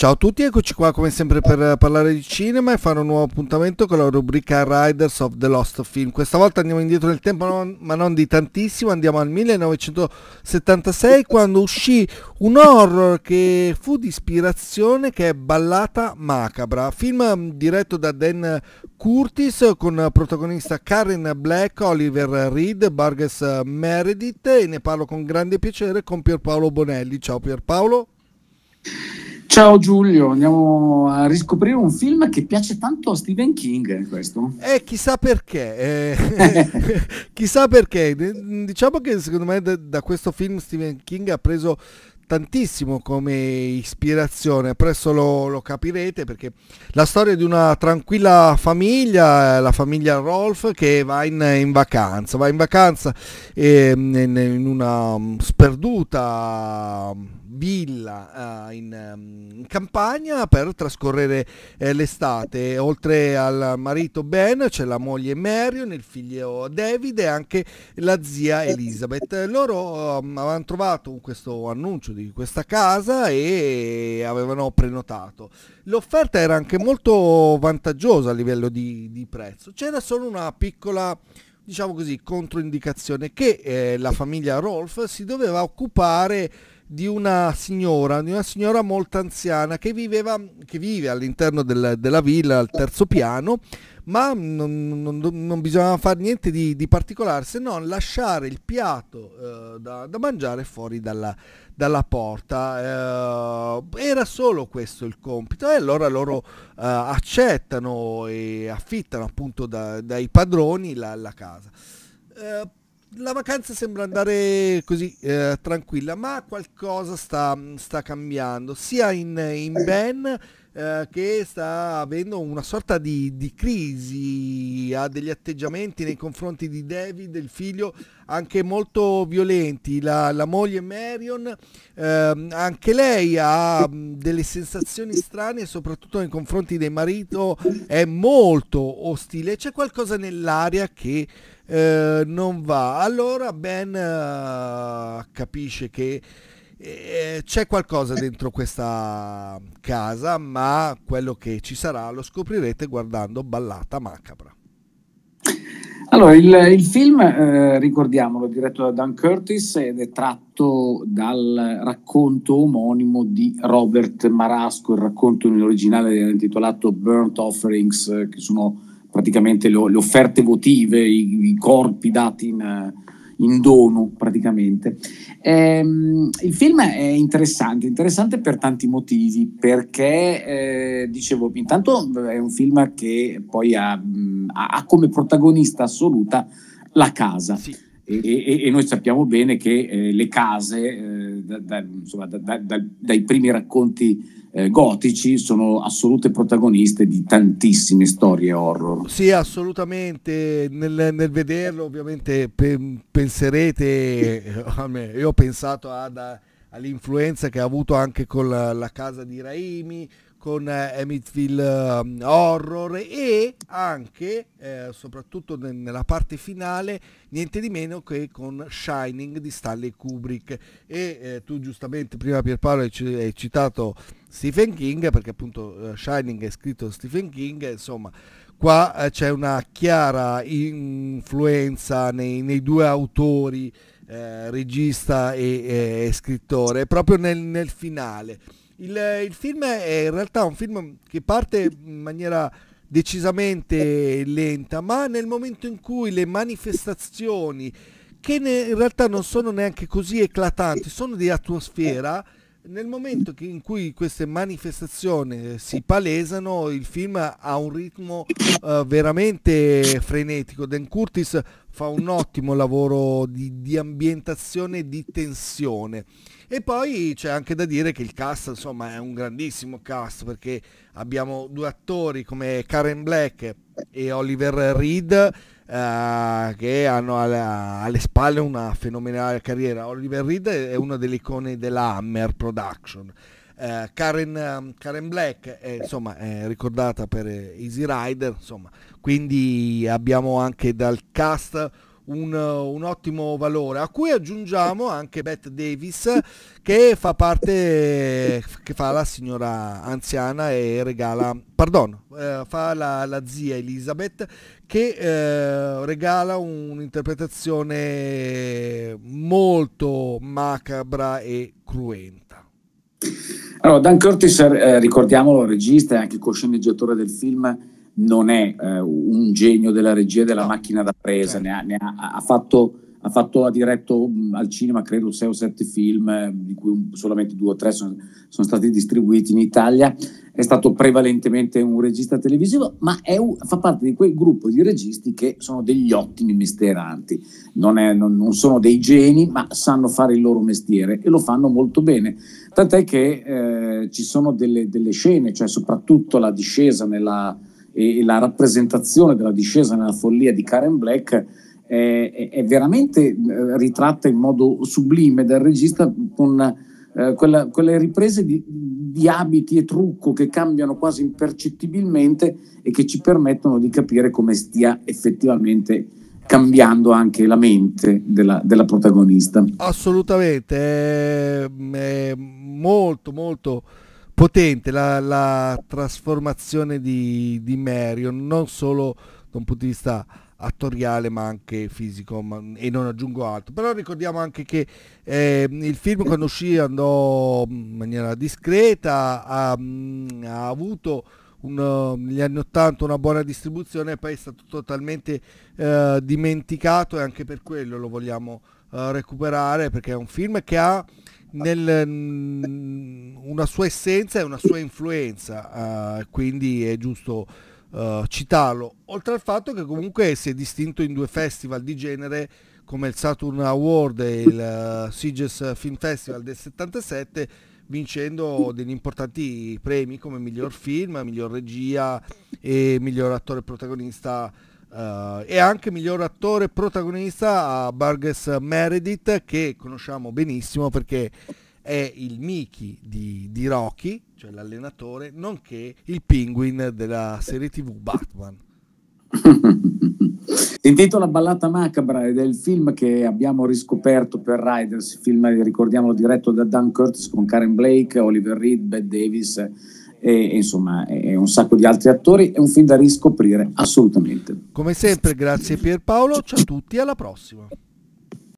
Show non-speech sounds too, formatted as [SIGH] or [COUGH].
Ciao a tutti, eccoci qua come sempre per eh, parlare di cinema e fare un nuovo appuntamento con la rubrica Riders of the Lost Film. Questa volta andiamo indietro nel tempo, ma non di tantissimo, andiamo al 1976 quando uscì un horror che fu di ispirazione che è Ballata Macabra, film mm, diretto da Dan Curtis con protagonista Karen Black, Oliver Reed, Burgess Meredith e ne parlo con grande piacere con Pierpaolo Bonelli. Ciao Pierpaolo. Ciao Giulio, andiamo a riscoprire un film che piace tanto a Stephen King. Eh, questo. Eh, chissà perché. Eh, [LAUGHS] [LAUGHS] chissà perché. Diciamo che secondo me da, da questo film Stephen King ha preso tantissimo come ispirazione, presto lo, lo, capirete perché la storia di una tranquilla famiglia, la famiglia Rolf che va in, in vacanza, va in vacanza eh, in, in, una mm, sperduta villa eh, in, mm, in, campagna per trascorrere eh, l'estate, oltre al marito Ben c'è la moglie Marion, il figlio David e anche la zia Elizabeth. Loro mm, avevano trovato questo annuncio di questa casa e avevano prenotato. L'offerta era anche molto vantaggiosa a livello di, di prezzo, c'era solo una piccola diciamo così, controindicazione che eh, la famiglia Rolf si doveva occupare di una signora, di una signora molto anziana che, viveva, che vive all'interno del, della villa al terzo piano ma non, non, non bisognava fare niente di, di, particolare se non lasciare il piatto eh, da, da, mangiare fuori dalla, dalla porta. Eh, era solo questo il compito e allora loro eh, accettano e affittano appunto da, dai padroni la, la casa. Eh, la vacanza sembra andare così eh, tranquilla, ma qualcosa sta, sta cambiando sia in, in Ben eh, che sta avendo una sorta di, di, crisi, ha degli atteggiamenti nei confronti di David, il figlio, anche molto violenti. La, la moglie Marion, ehm, anche lei ha mm, delle sensazioni strane, soprattutto nei confronti del marito, è molto ostile. C'è qualcosa nell'aria che... Eh, non va allora Ben eh, capisce che e eh, c'è qualcosa dentro questa casa, ma quello che ci sarà lo scoprirete guardando Ballata Macabra. Allora, il, il film, eh, ricordiamolo, è diretto da Dan Curtis ed è tratto dal racconto omonimo di Robert Marasco, il racconto nell'originale era intitolato Burnt Offerings, eh, che sono praticamente le, le offerte votive, i, i, corpi dati in eh, in dono praticamente. Ehm, il film è interessante, interessante per tanti motivi, perché eh, dicevo, intanto è un film che poi ha, ha come protagonista assoluta la casa. Sì. E, e, e, noi sappiamo bene che eh, le case, eh, da, da, insomma, da, dai primi racconti eh, gotici sono assolute protagoniste di tantissime storie horror. Sì, assolutamente, nel, nel vederlo ovviamente pe- penserete, eh, a me, io ho pensato ad... Eh, all'influenza che ha avuto anche con la, la casa di Raimi, con eh, Amitville um, Horror e anche, eh, soprattutto ne, nella parte finale, niente di meno che con Shining di Stanley Kubrick. E eh, tu giustamente prima Pierpaolo hai, hai, citato Stephen King, perché appunto eh, Shining è scritto Stephen King, insomma qua eh, c'è una chiara influenza nei, nei due autori eh, regista e, e, scrittore, proprio nel, nel finale. Il, il, film è in realtà un film che parte in maniera decisamente lenta, ma nel momento in cui le manifestazioni, che ne, in realtà non sono neanche così eclatanti, sono di atmosfera, nel momento in cui queste manifestazioni eh, si palesano, il film ha un ritmo uh, veramente frenetico. Dan Curtis fa un ottimo lavoro di, di ambientazione e di tensione. E poi c'è anche da dire che il cast, insomma, è un grandissimo cast perché abbiamo due attori come Karen Black e Oliver Reed Uh, che hanno alla, alle spalle una fenomenale carriera. Oliver Reed è una delle icone della Hammer Production. Uh, Karen, um, Karen, Black è, insomma, è ricordata per eh, Easy Rider, insomma. quindi abbiamo anche dal cast un, un ottimo valore, a cui aggiungiamo anche Beth Davis che fa parte, che fa la signora anziana e regala, perdono, eh, fa la, la, zia Elizabeth che eh, regala un'interpretazione molto macabra e cruenta. Allora, Dan Curtis, eh, ricordiamolo, regista e anche co-sceneggiatore del film, non è eh, un genio della regia della macchina da presa, cioè. ne ha, ne ha, ha fatto ha, fatto, ha diretto mm, al cinema credo 6 o 7 film, eh, di cui solamente 2 o 3 sono, sono, stati distribuiti in Italia, è stato prevalentemente un regista televisivo, ma un, fa parte di quel gruppo di registi che sono degli ottimi mestieranti, non, è, non, non, sono dei geni, ma sanno fare il loro mestiere e lo fanno molto bene, tant'è che eh, ci sono delle, delle, scene, cioè soprattutto la discesa nella e la rappresentazione della discesa nella follia di Karen Black è, è veramente eh, ritratta in modo sublime dal regista con eh, quella, quelle riprese di, di, abiti e trucco che cambiano quasi impercettibilmente e che ci permettono di capire come stia effettivamente cambiando anche la mente della, della protagonista. Assolutamente, è molto molto potente la, la trasformazione di, di, Marion, non solo da un punto di vista attoriale ma anche fisico ma, e non aggiungo altro però ricordiamo anche che eh, il film quando uscì andò mm, in maniera discreta ha, mm, ha avuto un, mm, negli anni 80 una buona distribuzione poi è stato totalmente eh, dimenticato e anche per quello lo vogliamo eh, recuperare perché è un film che ha nel, mm, una sua essenza e una sua influenza, uh, quindi è giusto uh, citarlo. Oltre al fatto che comunque si è distinto in due festival di genere come il Saturn Award e il uh, Sieges Film Festival del 77, vincendo degli importanti premi come miglior film, miglior regia e miglior attore protagonista Uh, e anche miglior attore protagonista a eh, Burgess Meredith che conosciamo benissimo perché è il Mickey di, di Rocky, cioè l'allenatore, nonché il Penguin della serie TV Batman. Sentito [LAUGHS] la ballata macabra ed è il film che abbiamo riscoperto per Riders, film ricordiamo diretto da Dan Curtis con Karen Blake, Oliver Reed, Bette Davis, e, insomma e un sacco di altri attori, è un film da riscoprire assolutamente. Come sempre grazie Pierpaolo, ciao a tutti, alla prossima.